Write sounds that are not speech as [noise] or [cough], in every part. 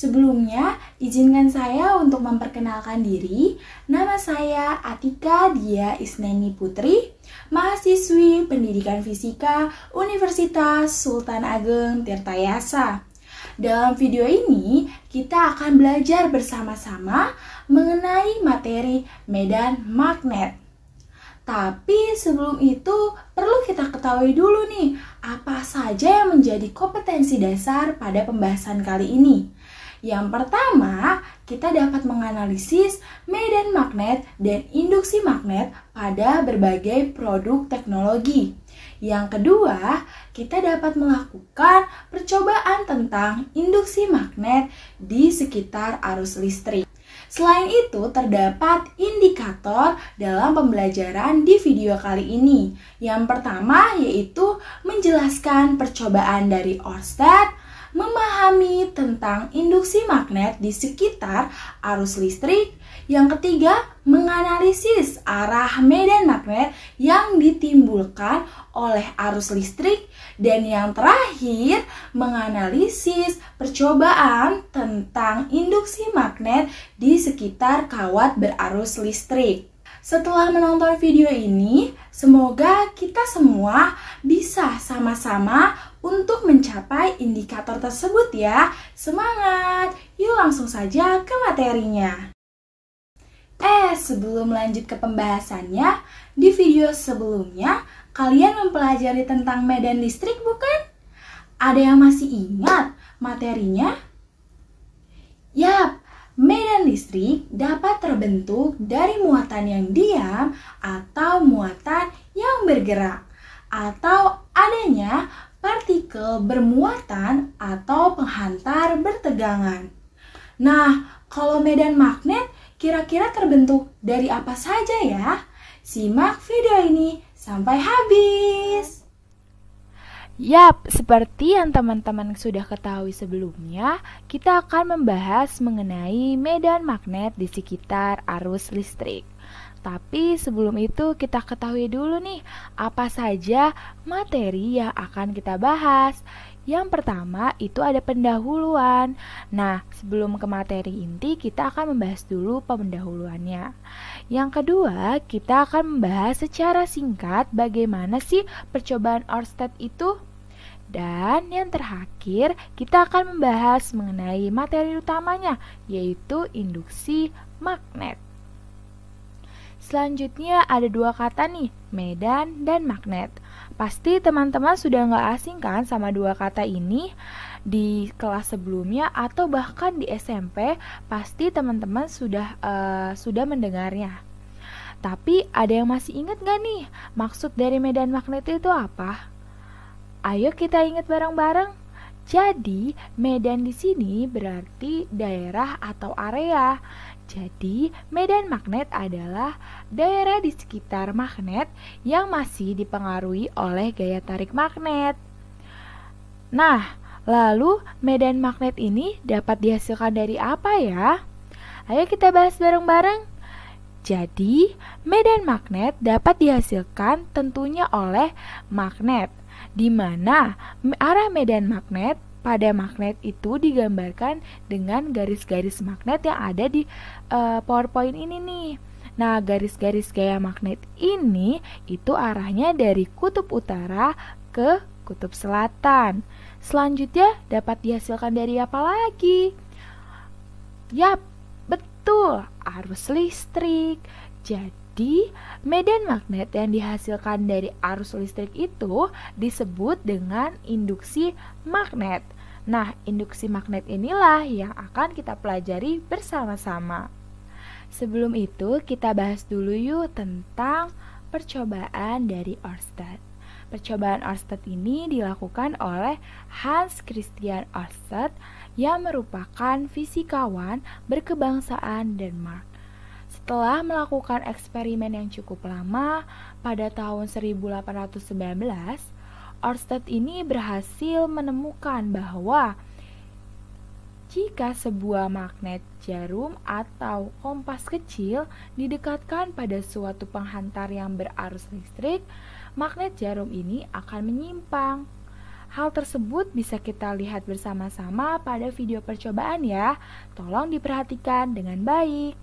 Sebelumnya, izinkan saya untuk memperkenalkan diri. Nama saya Atika Dia Isneni Putri, mahasiswi Pendidikan Fisika Universitas Sultan Ageng Tirtayasa. Dalam video ini, kita akan belajar bersama-sama mengenai materi medan magnet. Tapi sebelum itu perlu kita ketahui dulu nih apa saja yang menjadi kompetensi dasar pada pembahasan kali ini. Yang pertama, kita dapat menganalisis medan magnet dan induksi magnet pada berbagai produk teknologi. Yang kedua, kita dapat melakukan percobaan tentang induksi magnet di sekitar arus listrik. Selain itu, terdapat indikator dalam pembelajaran di video kali ini. Yang pertama yaitu menjelaskan percobaan dari Orsted, memahami tentang induksi magnet di sekitar arus listrik. Yang ketiga, menganalisis arah medan magnet yang ditimbulkan oleh arus listrik. Dan yang terakhir, menganalisis percobaan tentang induksi magnet di sekitar kawat berarus listrik. Setelah menonton video ini, semoga kita semua bisa sama-sama untuk mencapai indikator tersebut ya. Semangat! Yuk langsung saja ke materinya. Eh, sebelum lanjut ke pembahasannya, di video sebelumnya kalian mempelajari tentang medan listrik bukan? Ada yang masih ingat materinya? Yap, Medan listrik dapat terbentuk dari muatan yang diam atau muatan yang bergerak atau adanya partikel bermuatan atau penghantar bertegangan. Nah, kalau medan magnet kira-kira terbentuk dari apa saja ya? Simak video ini sampai habis. Yap, seperti yang teman-teman sudah ketahui sebelumnya, kita akan membahas mengenai medan magnet di sekitar arus listrik. Tapi sebelum itu kita ketahui dulu nih apa saja materi yang akan kita bahas. Yang pertama itu ada pendahuluan. Nah, sebelum ke materi inti kita akan membahas dulu pendahuluannya. Yang kedua, kita akan membahas secara singkat bagaimana sih percobaan Orsted itu dan yang terakhir, kita akan membahas mengenai materi utamanya, yaitu induksi magnet. Selanjutnya ada dua kata nih, medan dan magnet. Pasti teman-teman sudah nggak asing kan sama dua kata ini di kelas sebelumnya atau bahkan di SMP pasti teman-teman sudah uh, sudah mendengarnya. Tapi ada yang masih ingat nggak nih maksud dari medan magnet itu apa? Ayo kita ingat bareng-bareng. Jadi, medan di sini berarti daerah atau area. Jadi, medan magnet adalah daerah di sekitar magnet yang masih dipengaruhi oleh gaya tarik magnet. Nah, lalu medan magnet ini dapat dihasilkan dari apa ya? Ayo kita bahas bareng-bareng. Jadi, medan magnet dapat dihasilkan tentunya oleh magnet, di mana arah medan magnet pada magnet itu digambarkan dengan garis-garis magnet yang ada di uh, PowerPoint ini nih. Nah, garis-garis gaya magnet ini itu arahnya dari kutub utara ke kutub selatan. Selanjutnya dapat dihasilkan dari apa lagi? Yap, betul, arus listrik. Jadi jadi, medan magnet yang dihasilkan dari arus listrik itu disebut dengan induksi magnet. Nah, induksi magnet inilah yang akan kita pelajari bersama-sama. Sebelum itu, kita bahas dulu yuk tentang percobaan dari Oersted. Percobaan Oersted ini dilakukan oleh Hans Christian Oersted yang merupakan fisikawan berkebangsaan Denmark. Setelah melakukan eksperimen yang cukup lama pada tahun 1819, Orsted ini berhasil menemukan bahwa jika sebuah magnet jarum atau kompas kecil didekatkan pada suatu penghantar yang berarus listrik, magnet jarum ini akan menyimpang. Hal tersebut bisa kita lihat bersama-sama pada video percobaan ya. Tolong diperhatikan dengan baik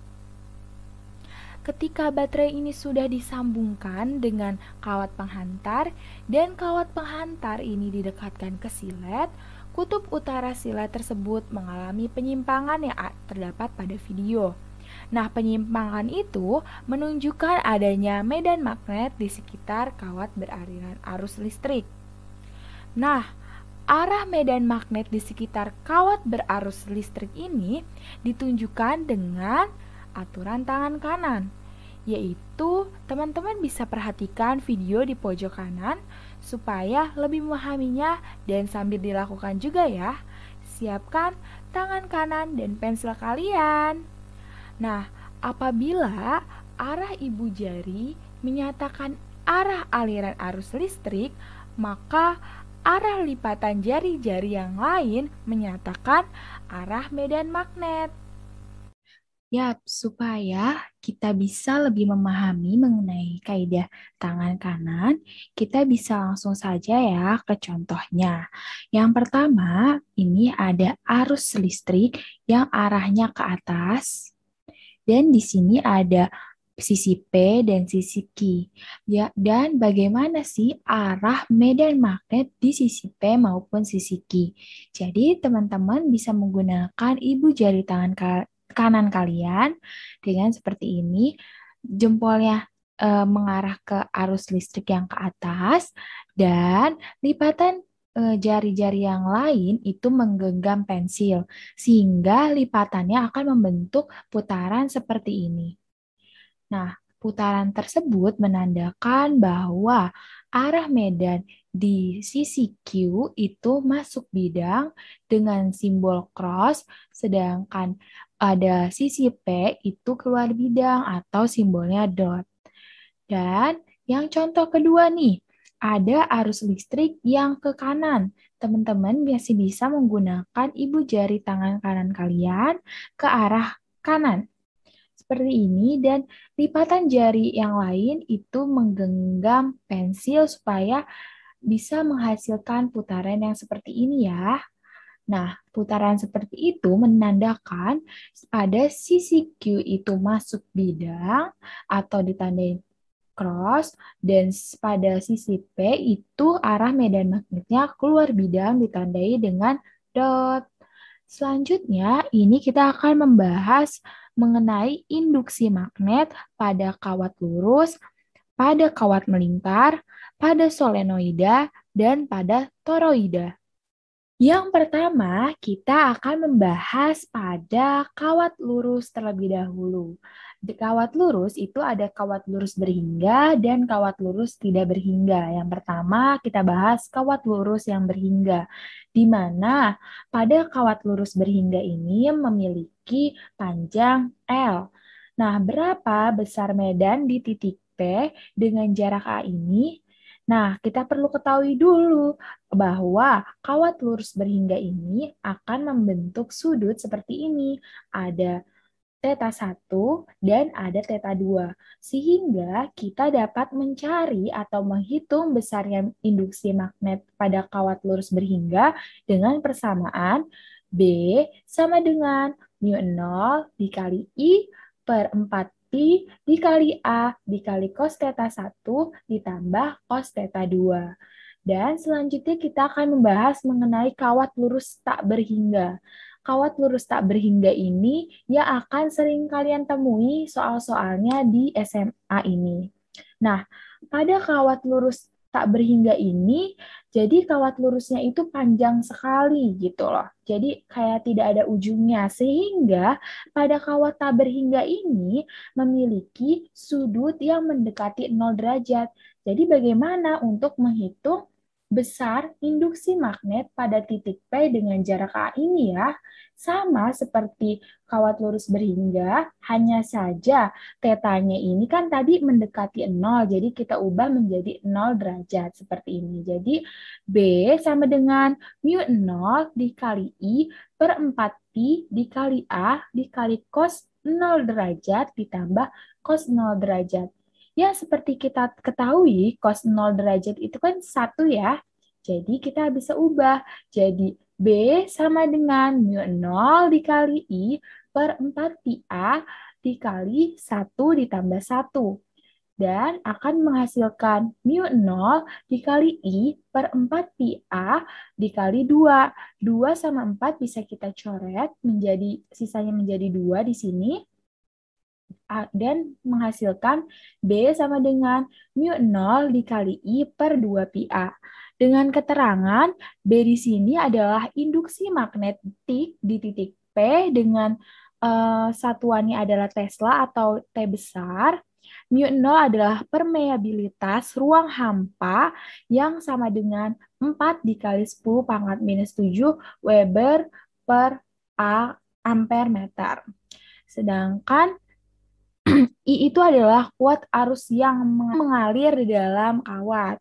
ketika baterai ini sudah disambungkan dengan kawat penghantar dan kawat penghantar ini didekatkan ke silet, kutub utara silet tersebut mengalami penyimpangan yang terdapat pada video. Nah, penyimpangan itu menunjukkan adanya medan magnet di sekitar kawat beraliran arus listrik. Nah, arah medan magnet di sekitar kawat berarus listrik ini ditunjukkan dengan aturan tangan kanan yaitu teman-teman bisa perhatikan video di pojok kanan supaya lebih memahaminya dan sambil dilakukan juga ya. Siapkan tangan kanan dan pensil kalian. Nah, apabila arah ibu jari menyatakan arah aliran arus listrik, maka arah lipatan jari-jari yang lain menyatakan arah medan magnet. Ya supaya kita bisa lebih memahami mengenai kaidah tangan kanan, kita bisa langsung saja ya ke contohnya. Yang pertama, ini ada arus listrik yang arahnya ke atas. Dan di sini ada sisi P dan sisi Q. Ya, dan bagaimana sih arah medan magnet di sisi P maupun sisi Q. Jadi, teman-teman bisa menggunakan ibu jari tangan kanan kanan kalian dengan seperti ini. Jempolnya e, mengarah ke arus listrik yang ke atas dan lipatan eh, jari-jari yang lain itu menggenggam pensil sehingga lipatannya akan membentuk putaran seperti ini. Nah, putaran tersebut menandakan bahwa arah medan di sisi Q itu masuk bidang dengan simbol cross, sedangkan ada sisi P itu keluar bidang atau simbolnya dot. Dan yang contoh kedua nih, ada arus listrik yang ke kanan. Teman-teman biasa bisa menggunakan ibu jari tangan kanan kalian ke arah kanan. Seperti ini dan lipatan jari yang lain itu menggenggam pensil supaya bisa menghasilkan putaran yang seperti ini ya. Nah, putaran seperti itu menandakan pada sisi Q itu masuk bidang atau ditandai cross dan pada sisi P itu arah medan magnetnya keluar bidang ditandai dengan dot. Selanjutnya, ini kita akan membahas mengenai induksi magnet pada kawat lurus, pada kawat melingkar, pada solenoida, dan pada toroida. Yang pertama, kita akan membahas pada kawat lurus terlebih dahulu. Di kawat lurus itu ada kawat lurus berhingga dan kawat lurus tidak berhingga. Yang pertama, kita bahas kawat lurus yang berhingga, di mana pada kawat lurus berhingga ini memiliki panjang L. Nah, berapa besar medan di titik P dengan jarak A ini? Nah, kita perlu ketahui dulu bahwa kawat lurus berhingga ini akan membentuk sudut seperti ini. Ada teta 1 dan ada teta 2. Sehingga kita dapat mencari atau menghitung besarnya induksi magnet pada kawat lurus berhingga dengan persamaan B sama dengan mu 0 dikali I per 4 pi dikali A dikali cos theta 1 ditambah cos theta 2. Dan selanjutnya kita akan membahas mengenai kawat lurus tak berhingga. Kawat lurus tak berhingga ini ya akan sering kalian temui soal-soalnya di SMA ini. Nah, pada kawat lurus tak berhingga ini, jadi kawat lurusnya itu panjang sekali gitu loh. Jadi kayak tidak ada ujungnya, sehingga pada kawat tak berhingga ini memiliki sudut yang mendekati 0 derajat. Jadi bagaimana untuk menghitung besar induksi magnet pada titik P dengan jarak A ini ya. Sama seperti kawat lurus berhingga, hanya saja tetanya ini kan tadi mendekati 0, jadi kita ubah menjadi 0 derajat seperti ini. Jadi B sama dengan mu 0 dikali I per 4Pi dikali A dikali cos 0 derajat ditambah cos 0 derajat. Ya, seperti kita ketahui, cos 0 derajat itu kan satu ya. Jadi kita bisa ubah jadi B sama dengan mu 0 dikali I per 4 pi A dikali 1 ditambah 1 dan akan menghasilkan mu 0 dikali I per 4 pi A dikali 2. 2 sama 4 bisa kita coret, menjadi sisanya menjadi 2 di sini dan menghasilkan B sama dengan mu 0 dikali I per 2 pi A. Dengan keterangan, B di sini adalah induksi magnetik di titik P dengan uh, satuannya adalah Tesla atau T besar. Mu 0 adalah permeabilitas ruang hampa yang sama dengan 4 dikali 10 pangkat minus 7 Weber per A ampere meter. Sedangkan [clears throat] I itu adalah kuat arus yang mengalir di dalam kawat.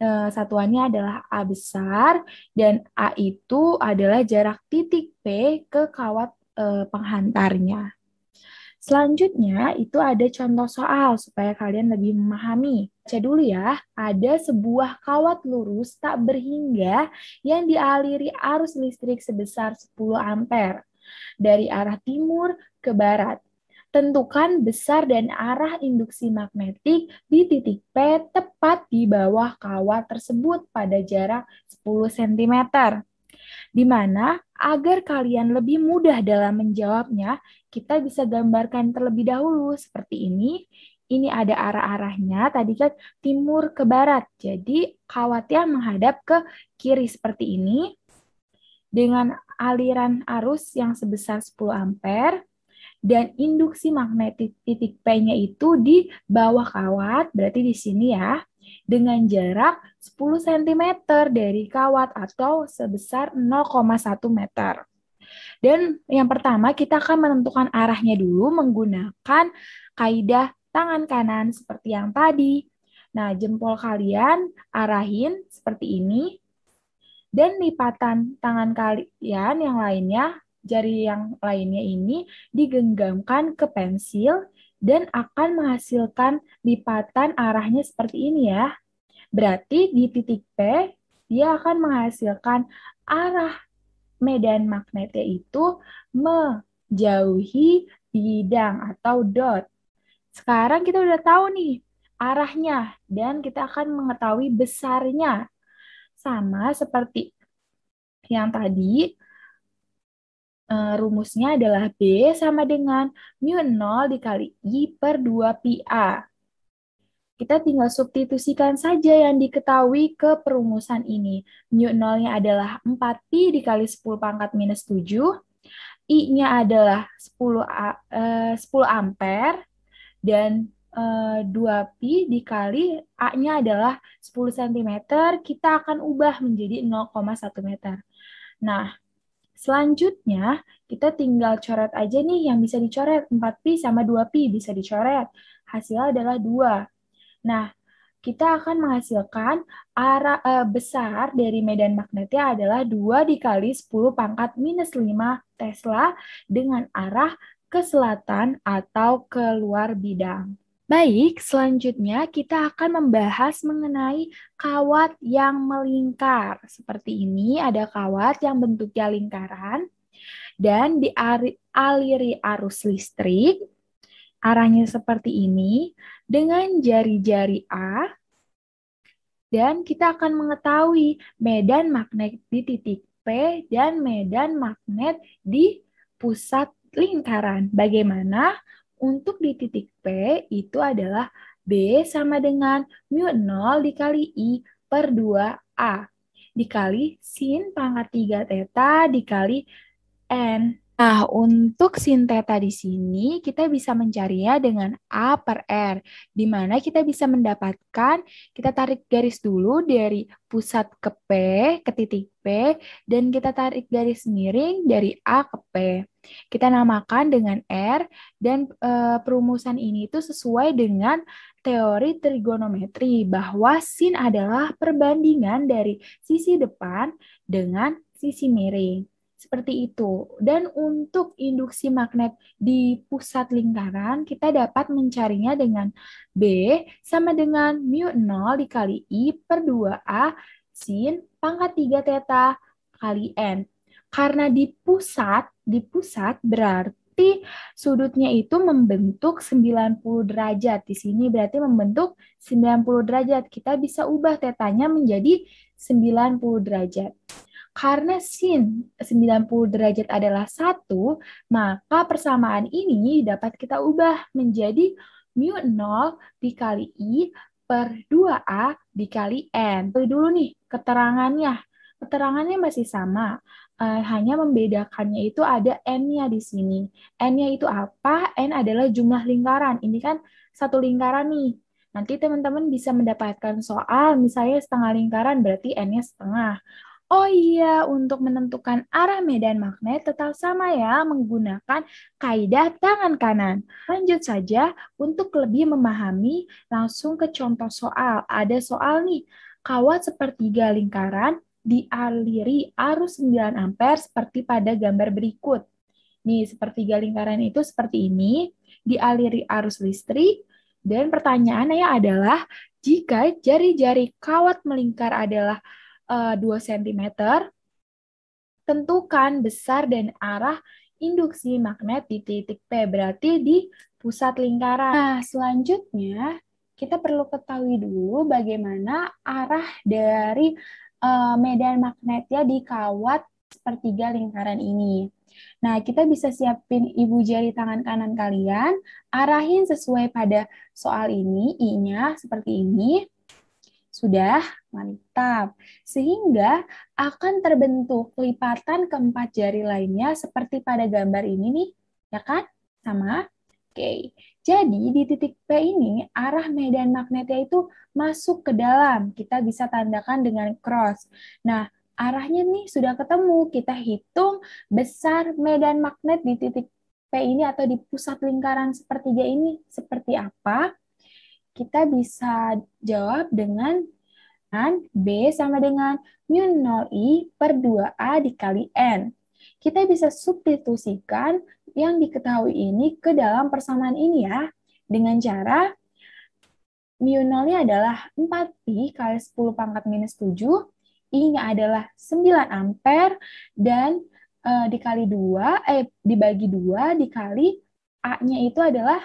Eh, satuannya adalah A besar dan A itu adalah jarak titik P ke kawat eh, penghantarnya. Selanjutnya itu ada contoh soal supaya kalian lebih memahami. Baca dulu ya, ada sebuah kawat lurus tak berhingga yang dialiri arus listrik sebesar 10 ampere dari arah timur ke barat. Tentukan besar dan arah induksi magnetik di titik P tepat di bawah kawat tersebut pada jarak 10 cm. Di mana agar kalian lebih mudah dalam menjawabnya, kita bisa gambarkan terlebih dahulu seperti ini. Ini ada arah-arahnya, tadi kan timur ke barat. Jadi kawatnya menghadap ke kiri seperti ini. Dengan aliran arus yang sebesar 10 ampere, dan induksi magnetik titik P-nya itu di bawah kawat, berarti di sini ya, dengan jarak 10 cm dari kawat atau sebesar 0,1 meter. Dan yang pertama kita akan menentukan arahnya dulu menggunakan kaidah tangan kanan seperti yang tadi. Nah, jempol kalian arahin seperti ini dan lipatan tangan kalian yang lainnya jari yang lainnya ini digenggamkan ke pensil dan akan menghasilkan lipatan arahnya seperti ini ya. Berarti di titik P, dia akan menghasilkan arah medan magnetnya itu menjauhi bidang atau dot. Sekarang kita udah tahu nih arahnya dan kita akan mengetahui besarnya. Sama seperti yang tadi, Eh, rumusnya adalah B sama dengan mu 0 dikali I per 2 pi A. Kita tinggal substitusikan saja yang diketahui ke perumusan ini. Mu 0-nya adalah 4pi dikali 10 pangkat minus 7. I-nya adalah 10, A, eh, uh, 10 ampere. Dan uh, eh, 2pi dikali A-nya adalah 10 cm. Kita akan ubah menjadi 0,1 meter. Nah, Selanjutnya, kita tinggal coret aja nih yang bisa dicoret. 4P sama 2P bisa dicoret. Hasilnya adalah 2. Nah, kita akan menghasilkan arah eh, besar dari medan magnetnya adalah 2 dikali 10 pangkat minus 5 Tesla dengan arah ke selatan atau ke luar bidang. Baik, selanjutnya kita akan membahas mengenai kawat yang melingkar. Seperti ini ada kawat yang bentuknya lingkaran dan dialiri arus listrik. Arahnya seperti ini dengan jari-jari A dan kita akan mengetahui medan magnet di titik P dan medan magnet di pusat lingkaran. Bagaimana untuk di titik P itu adalah B sama dengan mu 0 dikali I per 2A dikali sin pangkat 3 theta dikali N. Nah, untuk sin theta di sini kita bisa mencarinya dengan A per R, di mana kita bisa mendapatkan, kita tarik garis dulu dari pusat ke P, ke titik P, dan kita tarik garis miring dari A ke P. Kita namakan dengan R dan e, perumusan ini itu sesuai dengan teori trigonometri bahwa sin adalah perbandingan dari sisi depan dengan sisi miring. Seperti itu. Dan untuk induksi magnet di pusat lingkaran, kita dapat mencarinya dengan B sama dengan mu 0 dikali I per 2A sin pangkat 3 teta kali N karena di pusat, di pusat berarti sudutnya itu membentuk 90 derajat. Di sini berarti membentuk 90 derajat. Kita bisa ubah tetanya menjadi 90 derajat. Karena sin 90 derajat adalah satu, maka persamaan ini dapat kita ubah menjadi mu 0 dikali i per 2A dikali N. Dulu nih, keterangannya. Keterangannya masih sama uh, hanya membedakannya itu ada n-nya di sini. N-nya itu apa? N adalah jumlah lingkaran. Ini kan satu lingkaran nih. Nanti teman-teman bisa mendapatkan soal misalnya setengah lingkaran berarti n-nya setengah. Oh iya, untuk menentukan arah medan magnet tetap sama ya menggunakan kaidah tangan kanan. Lanjut saja untuk lebih memahami langsung ke contoh soal. Ada soal nih, kawat sepertiga lingkaran dialiri arus 9 ampere seperti pada gambar berikut. Nih, seperti lingkaran itu seperti ini, dialiri arus listrik, dan pertanyaannya ya adalah, jika jari-jari kawat melingkar adalah uh, 2 cm, tentukan besar dan arah induksi magnet di titik P, berarti di pusat lingkaran. Nah, selanjutnya kita perlu ketahui dulu bagaimana arah dari uh, medan magnetnya di kawat sepertiga lingkaran ini. Nah, kita bisa siapin ibu jari tangan kanan kalian, arahin sesuai pada soal ini, I-nya seperti ini. Sudah, mantap. Sehingga akan terbentuk lipatan keempat jari lainnya seperti pada gambar ini nih, ya kan? Sama? Oke. Okay. Jadi di titik P ini arah medan magnetnya itu masuk ke dalam. Kita bisa tandakan dengan cross. Nah, arahnya nih sudah ketemu. Kita hitung besar medan magnet di titik P ini atau di pusat lingkaran sepertiga ini seperti apa? Kita bisa jawab dengan B sama dengan mu 0I per 2A dikali N. Kita bisa substitusikan yang diketahui ini ke dalam persamaan ini ya, dengan cara mu 0-nya adalah 4pi kali 10 pangkat minus 7, I-nya adalah 9 ampere, dan e, dikali 2, eh, dibagi 2, dikali A-nya itu adalah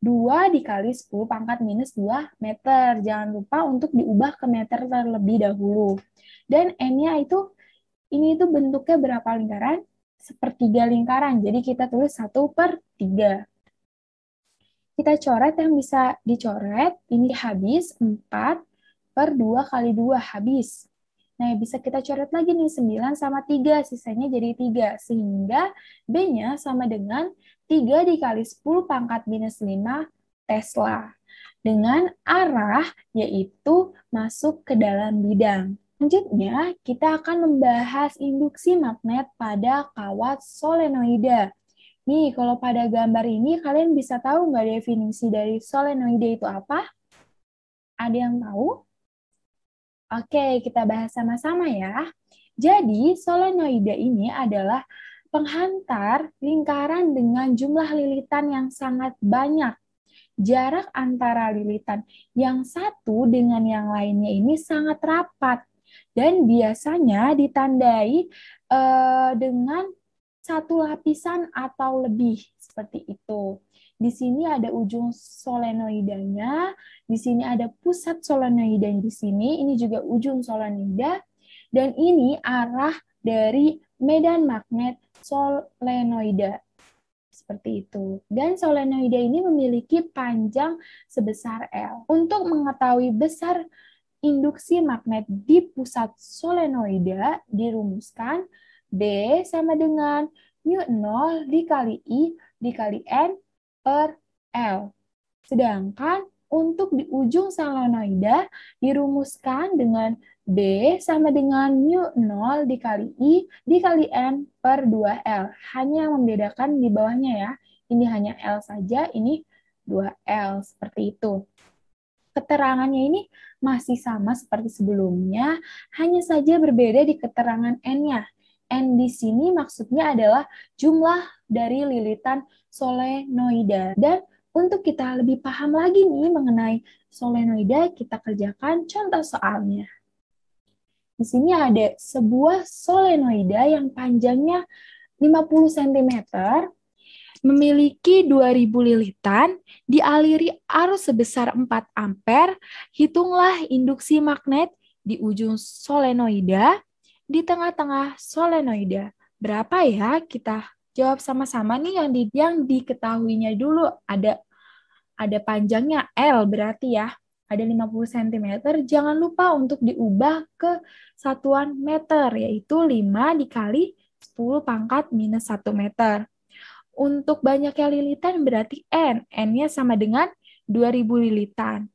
2 dikali 10 pangkat minus 2 meter. Jangan lupa untuk diubah ke meter terlebih dahulu. Dan N-nya itu, ini itu bentuknya berapa lingkaran? sepertiga lingkaran. Jadi kita tulis 1 per 3. Kita coret yang bisa dicoret, ini habis 4 per 2 kali 2, habis. Nah, bisa kita coret lagi nih, 9 sama 3, sisanya jadi 3. Sehingga B-nya sama dengan 3 dikali 10 pangkat minus 5 Tesla. Dengan arah yaitu masuk ke dalam bidang. Selanjutnya, kita akan membahas induksi magnet pada kawat solenoida. Nih, kalau pada gambar ini kalian bisa tahu nggak definisi dari solenoida itu apa? Ada yang tahu? Oke, kita bahas sama-sama ya. Jadi, solenoida ini adalah penghantar lingkaran dengan jumlah lilitan yang sangat banyak jarak antara lilitan yang satu dengan yang lainnya ini sangat rapat dan biasanya ditandai uh, dengan satu lapisan atau lebih seperti itu. Di sini ada ujung solenoidanya, di sini ada pusat solenoida di sini, ini juga ujung solenoida, dan ini arah dari medan magnet solenoida. Seperti itu. Dan solenoida ini memiliki panjang sebesar L. Untuk mengetahui besar induksi magnet di pusat solenoida dirumuskan B sama dengan mu 0 dikali I dikali N per L. Sedangkan untuk di ujung solenoida dirumuskan dengan B sama dengan mu 0 dikali I dikali N per 2L. Hanya membedakan di bawahnya ya. Ini hanya L saja, ini 2L seperti itu keterangannya ini masih sama seperti sebelumnya, hanya saja berbeda di keterangan N-nya. N di sini maksudnya adalah jumlah dari lilitan solenoida. Dan untuk kita lebih paham lagi nih mengenai solenoida, kita kerjakan contoh soalnya. Di sini ada sebuah solenoida yang panjangnya 50 cm memiliki 2000 lilitan dialiri arus sebesar 4 ampere, hitunglah induksi magnet di ujung solenoida, di tengah-tengah solenoida. Berapa ya kita jawab sama-sama nih yang di yang diketahuinya dulu ada ada panjangnya L berarti ya ada 50 cm jangan lupa untuk diubah ke satuan meter yaitu 5 dikali 10 pangkat minus 1 meter untuk banyaknya lilitan berarti N. N-nya sama dengan 2000 lilitan.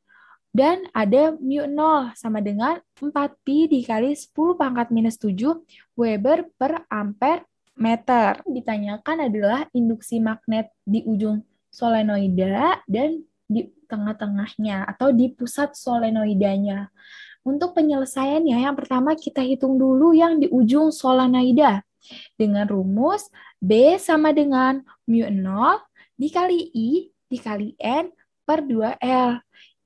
Dan ada mu 0 sama dengan 4pi dikali 10 pangkat minus 7 Weber per ampere meter. Ditanyakan adalah induksi magnet di ujung solenoida dan di tengah-tengahnya atau di pusat solenoidanya. Untuk penyelesaiannya, yang pertama kita hitung dulu yang di ujung solenoida dengan rumus B sama dengan mu 0 dikali I dikali N per 2L.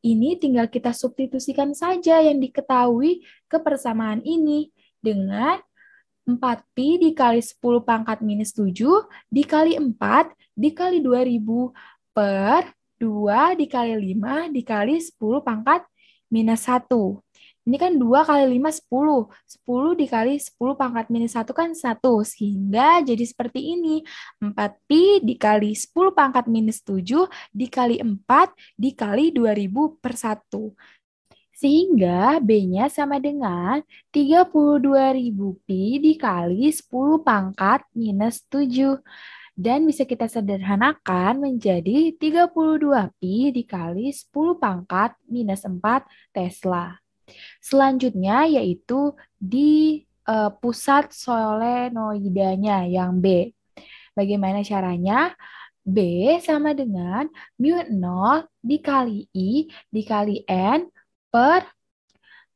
Ini tinggal kita substitusikan saja yang diketahui persamaan ini dengan 4Pi dikali 10 pangkat minus 7 dikali 4 dikali 2000 per 2 dikali 5 dikali 10 pangkat minus 1. Ini kan 2 kali 5, 10. 10 dikali 10 pangkat minus 1 kan 1. Sehingga jadi seperti ini. 4Pi dikali 10 pangkat minus 7 dikali 4 dikali 2000 per 1. Sehingga B-nya sama dengan 32.000 Pi dikali 10 pangkat minus 7 dan bisa kita sederhanakan menjadi 32 pi dikali 10 pangkat minus 4 Tesla. Selanjutnya yaitu di uh, pusat solenoidanya yang B. Bagaimana caranya? B sama dengan mu 0 dikali I dikali N per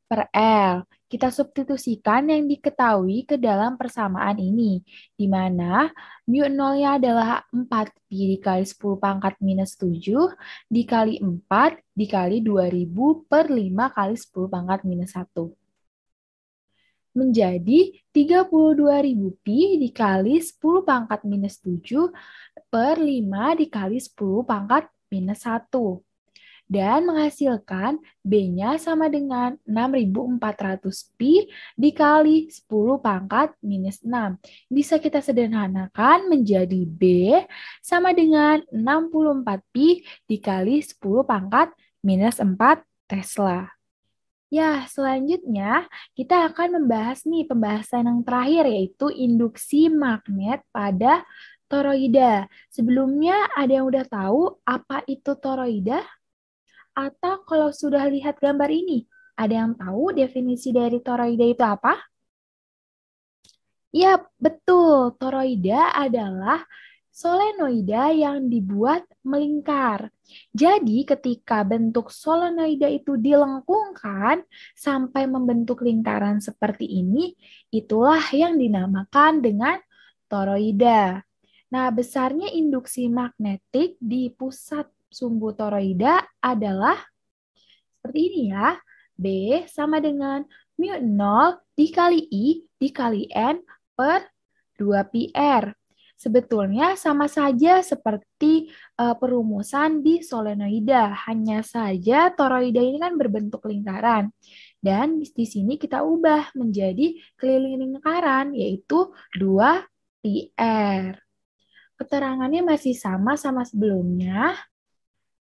per L kita substitusikan yang diketahui ke dalam persamaan ini, di mana mu 0-nya adalah 4 pi dikali 10 pangkat minus 7 dikali 4 dikali 2000 per 5 kali 10 pangkat minus 1. Menjadi 32.000 pi dikali 10 pangkat minus 7 per 5 dikali 10 pangkat minus 1 dan menghasilkan B-nya sama dengan 6400Pi dikali 10 pangkat minus 6. Bisa kita sederhanakan menjadi B sama dengan 64Pi dikali 10 pangkat minus 4 Tesla. Ya, selanjutnya kita akan membahas nih pembahasan yang terakhir yaitu induksi magnet pada toroida. Sebelumnya ada yang udah tahu apa itu toroida? Atau kalau sudah lihat gambar ini, ada yang tahu definisi dari toroida itu apa? Ya, betul. Toroida adalah solenoida yang dibuat melingkar. Jadi ketika bentuk solenoida itu dilengkungkan sampai membentuk lingkaran seperti ini, itulah yang dinamakan dengan toroida. Nah, besarnya induksi magnetik di pusat sumbu toroida adalah seperti ini ya. B sama dengan mu 0 dikali I dikali N per 2PR. Sebetulnya sama saja seperti uh, perumusan di solenoida, hanya saja toroida ini kan berbentuk lingkaran. Dan di sini kita ubah menjadi keliling lingkaran, yaitu 2PR. Keterangannya masih sama sama sebelumnya,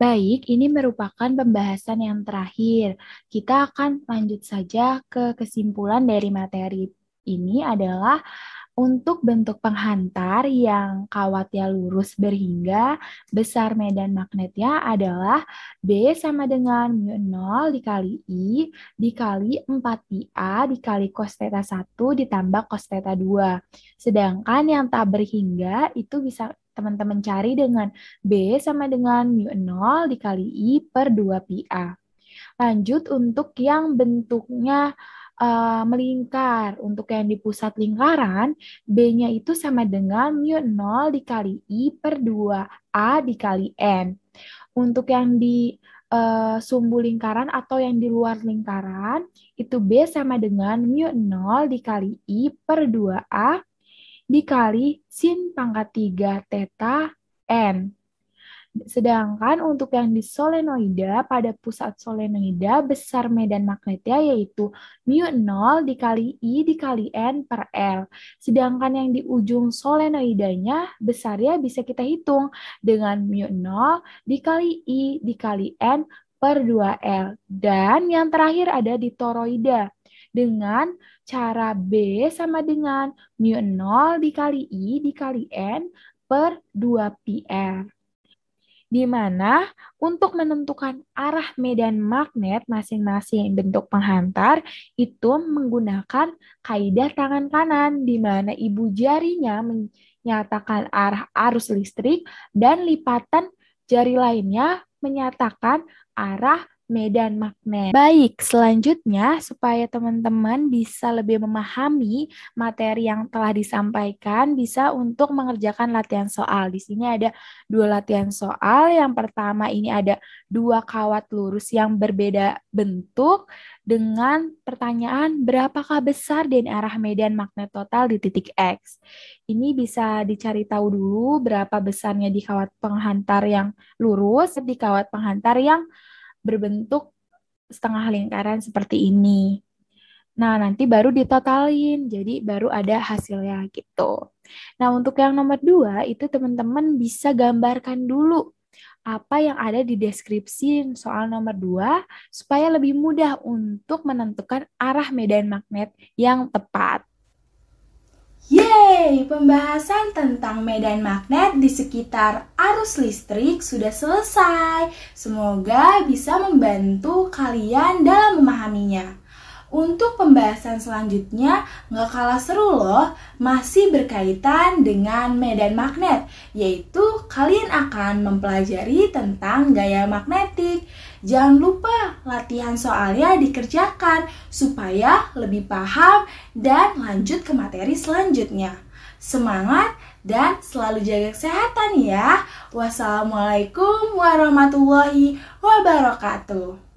Baik, ini merupakan pembahasan yang terakhir. Kita akan lanjut saja ke kesimpulan dari materi ini adalah untuk bentuk penghantar yang kawatnya lurus berhingga, besar medan magnetnya adalah B sama dengan mu 0 dikali I dikali 4 a dikali cos theta 1 ditambah cos theta 2. Sedangkan yang tak berhingga itu bisa teman-teman cari dengan B sama dengan mu 0 dikali I per 2 a. Lanjut untuk yang bentuknya uh, melingkar. Untuk yang di pusat lingkaran, B-nya itu sama dengan mu 0 dikali I per 2A dikali N. Untuk yang di uh, sumbu lingkaran atau yang di luar lingkaran, itu B sama dengan mu 0 dikali I per 2A dikali sin pangkat 3 teta n. Sedangkan untuk yang di solenoida, pada pusat solenoida besar medan magnetnya yaitu mu 0 dikali I dikali N per L. Sedangkan yang di ujung solenoidanya besarnya bisa kita hitung dengan mu 0 dikali I dikali N per 2L. Dan yang terakhir ada di toroida dengan cara B sama dengan mu 0 dikali I dikali N per 2PR. Er. Di mana untuk menentukan arah medan magnet masing-masing bentuk penghantar itu menggunakan kaidah tangan kanan di mana ibu jarinya menyatakan arah arus listrik dan lipatan jari lainnya menyatakan arah medan magnet. Baik, selanjutnya supaya teman-teman bisa lebih memahami materi yang telah disampaikan, bisa untuk mengerjakan latihan soal. Di sini ada dua latihan soal. Yang pertama ini ada dua kawat lurus yang berbeda bentuk dengan pertanyaan berapakah besar dan arah medan magnet total di titik X. Ini bisa dicari tahu dulu berapa besarnya di kawat penghantar yang lurus, di kawat penghantar yang berbentuk setengah lingkaran seperti ini. Nah, nanti baru ditotalin, jadi baru ada hasilnya gitu. Nah, untuk yang nomor dua, itu teman-teman bisa gambarkan dulu apa yang ada di deskripsi soal nomor dua supaya lebih mudah untuk menentukan arah medan magnet yang tepat. Yeay, pembahasan tentang medan magnet di sekitar arus listrik sudah selesai. Semoga bisa membantu kalian dalam memahaminya. Untuk pembahasan selanjutnya, nggak kalah seru loh, masih berkaitan dengan medan magnet, yaitu kalian akan mempelajari tentang gaya magnetik. Jangan lupa latihan soalnya dikerjakan supaya lebih paham dan lanjut ke materi selanjutnya. Semangat dan selalu jaga kesehatan ya. Wassalamualaikum warahmatullahi wabarakatuh.